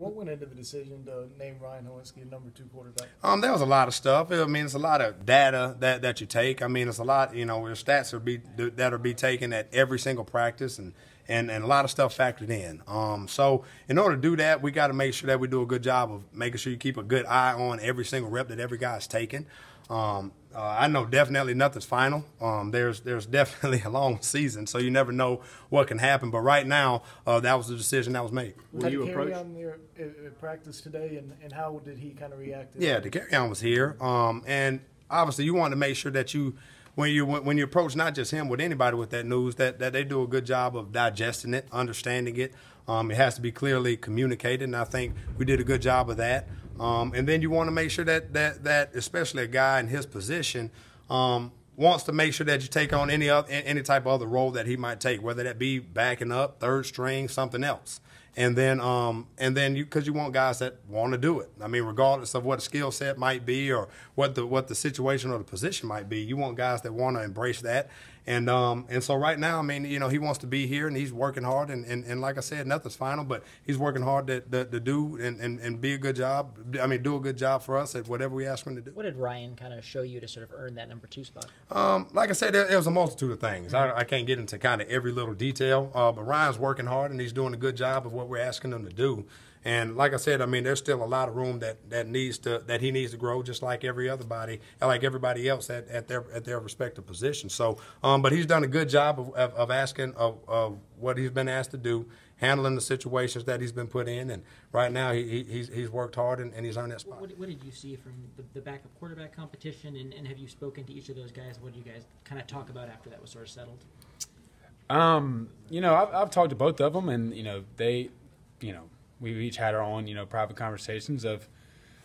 What went into the decision to name Ryan Helinski number two quarterback? Um, there was a lot of stuff. I mean, it's a lot of data that, that you take. I mean, it's a lot. You know, the stats are be that are be taken at every single practice, and and and a lot of stuff factored in. Um, so in order to do that, we got to make sure that we do a good job of making sure you keep a good eye on every single rep that every guy's taking. Um, uh, I know definitely nothing's final. Um, there's there's definitely a long season, so you never know what can happen. But right now, uh, that was the decision that was made. Were you on your uh, uh, practice today, and, and how did he kind of react? yeah, the carry on was here, um, and obviously you want to make sure that you when you when, you approach not just him with anybody with that news that, that they do a good job of digesting it, understanding it. Um, it has to be clearly communicated, and I think we did a good job of that. Um, and then you want to make sure that that that especially a guy in his position um, wants to make sure that you take on any other any type of other role that he might take, whether that be backing up, third string, something else and then um, and then you because you want guys that want to do it. I mean, regardless of what skill set might be or what the what the situation or the position might be, you want guys that want to embrace that. And um, and so right now, I mean, you know, he wants to be here and he's working hard. And, and, and like I said, nothing's final, but he's working hard to, to, to do and, and, and be a good job. I mean, do a good job for us at whatever we ask him to do. What did Ryan kind of show you to sort of earn that number two spot? Um, like I said, there, there, was a multitude of things. Mm -hmm. I, I, can't get into kind of every little detail, uh, but Ryan's working hard and he's doing a good job of what what we're asking them to do. And like I said, I mean, there's still a lot of room that, that needs to that he needs to grow, just like every other body, like everybody else at, at their at their respective position. So, um, but he's done a good job of, of, of asking of, of what he's been asked to do, handling the situations that he's been put in, and right now he, he's he's worked hard and, and he's earned that spot. What, what did you see from the, the backup quarterback competition, and, and have you spoken to each of those guys? What do you guys kind of talk about after that was sort of settled? Um, you know, I've, I've talked to both of them, and you know, they, you know, we've each had our own, you know, private conversations of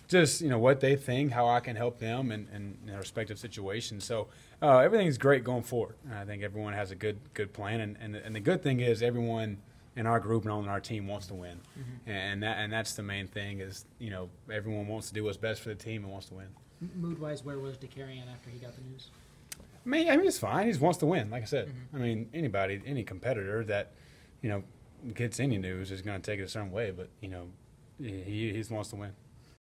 just you know what they think, how I can help them, and in, in, their respective situations. So uh, everything's great going forward. And I think everyone has a good good plan, and and the, and the good thing is everyone in our group and on our team wants to win, mm-hmm. and that and that's the main thing is you know everyone wants to do what's best for the team and wants to win. Mood wise, where was DeCarian after he got the news? I mean, I mean, it's fine. He just wants to win. Like I said, mm-hmm. I mean, anybody, any competitor that you know gets any news is going to take it a certain way. But you know, he he wants to win.